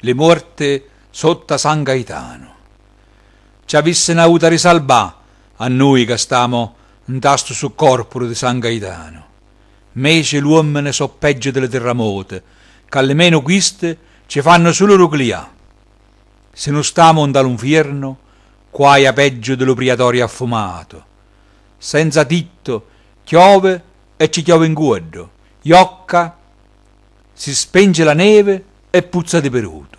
le morte sotto San Gaetano. Ci avesse nauta risalba a noi che stiamo in tasto sul corpo di San Gaetano. Mece l'uomo ne so peggio delle terremote, che almeno queste ci fanno solo ruglià. Se non stiamo in dall'inferno, qua è peggio dell'opriatorio affumato. Senza titto, chiove e ci chiove in guardo. Iocca, si spenge la neve e puzza di peruto.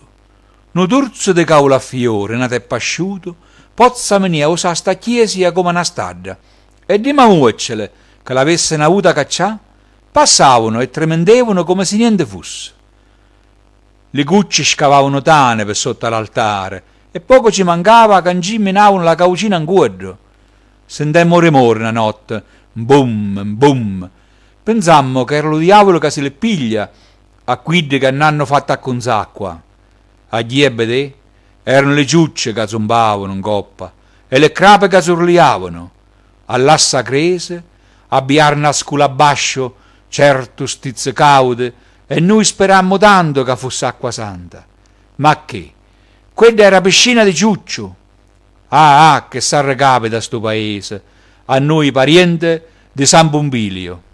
No turzo di caula a fiore, nata e pasciuto, pozza venire a sta chiesia come una stadda, e di mamuccele, che l'avesse avuta caccià, passavano e tremendevano come se niente fosse. Le cucce scavavano tane per sotto l'altare, e poco ci mancava che ingimminavano la caucina in guardo. Sentemmo remore una notte, bum, bum. Pensammo che era lo diavolo che se le piglia, a quidde che n'hanno fatta a Consacqua. A Diebede erano le ciucce che zombavano in coppa e le crape che sorliavano. All'assa crese, a biarna a sculabascio, certo stizze caude, e noi sperammo tanto che fosse acqua santa. Ma che? Quella era piscina di ciuccio. Ah, ah, che s'arrecape da sto paese, a noi pariente di San Bombilio.